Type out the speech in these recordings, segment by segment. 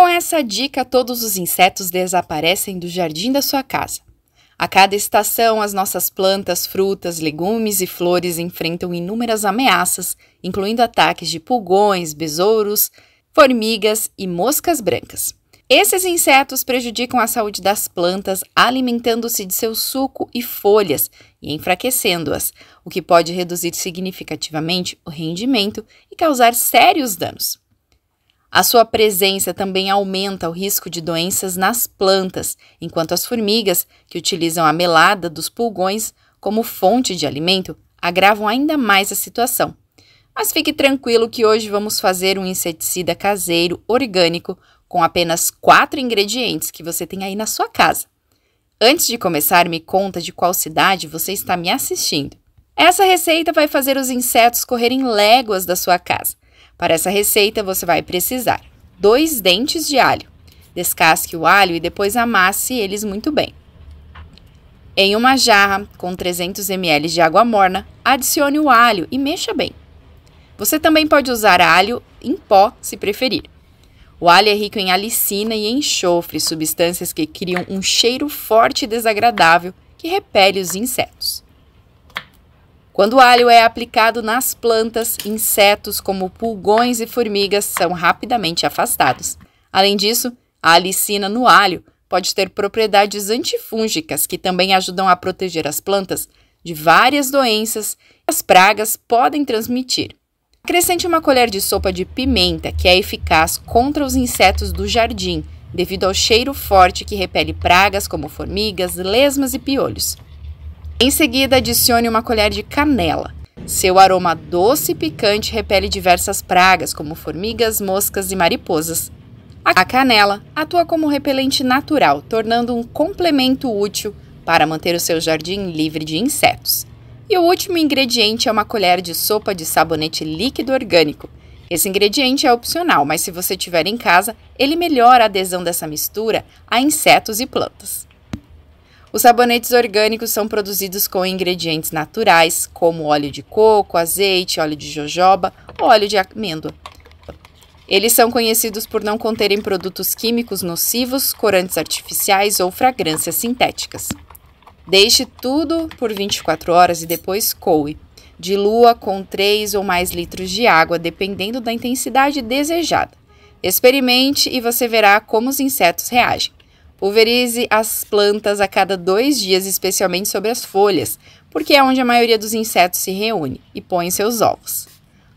Com essa dica, todos os insetos desaparecem do jardim da sua casa. A cada estação, as nossas plantas, frutas, legumes e flores enfrentam inúmeras ameaças, incluindo ataques de pulgões, besouros, formigas e moscas brancas. Esses insetos prejudicam a saúde das plantas, alimentando-se de seu suco e folhas e enfraquecendo-as, o que pode reduzir significativamente o rendimento e causar sérios danos. A sua presença também aumenta o risco de doenças nas plantas, enquanto as formigas, que utilizam a melada dos pulgões como fonte de alimento, agravam ainda mais a situação. Mas fique tranquilo que hoje vamos fazer um inseticida caseiro orgânico com apenas quatro ingredientes que você tem aí na sua casa. Antes de começar, me conta de qual cidade você está me assistindo. Essa receita vai fazer os insetos correrem léguas da sua casa. Para essa receita, você vai precisar dois dentes de alho. Descasque o alho e depois amasse eles muito bem. Em uma jarra com 300 ml de água morna, adicione o alho e mexa bem. Você também pode usar alho em pó, se preferir. O alho é rico em alicina e enxofre, substâncias que criam um cheiro forte e desagradável que repele os insetos. Quando o alho é aplicado nas plantas, insetos como pulgões e formigas são rapidamente afastados. Além disso, a alicina no alho pode ter propriedades antifúngicas que também ajudam a proteger as plantas de várias doenças que as pragas podem transmitir. Acrescente uma colher de sopa de pimenta, que é eficaz contra os insetos do jardim, devido ao cheiro forte que repele pragas como formigas, lesmas e piolhos. Em seguida, adicione uma colher de canela. Seu aroma doce e picante repele diversas pragas, como formigas, moscas e mariposas. A canela atua como repelente natural, tornando um complemento útil para manter o seu jardim livre de insetos. E o último ingrediente é uma colher de sopa de sabonete líquido orgânico. Esse ingrediente é opcional, mas se você tiver em casa, ele melhora a adesão dessa mistura a insetos e plantas. Os sabonetes orgânicos são produzidos com ingredientes naturais, como óleo de coco, azeite, óleo de jojoba ou óleo de amêndoa. Eles são conhecidos por não conterem produtos químicos nocivos, corantes artificiais ou fragrâncias sintéticas. Deixe tudo por 24 horas e depois coe. Dilua com 3 ou mais litros de água, dependendo da intensidade desejada. Experimente e você verá como os insetos reagem. Pulverize as plantas a cada dois dias, especialmente sobre as folhas, porque é onde a maioria dos insetos se reúne e põe seus ovos.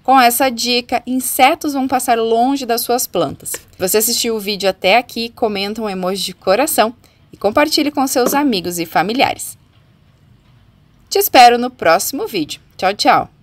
Com essa dica, insetos vão passar longe das suas plantas. Se você assistiu o vídeo até aqui, comenta um emoji de coração e compartilhe com seus amigos e familiares. Te espero no próximo vídeo. Tchau, tchau!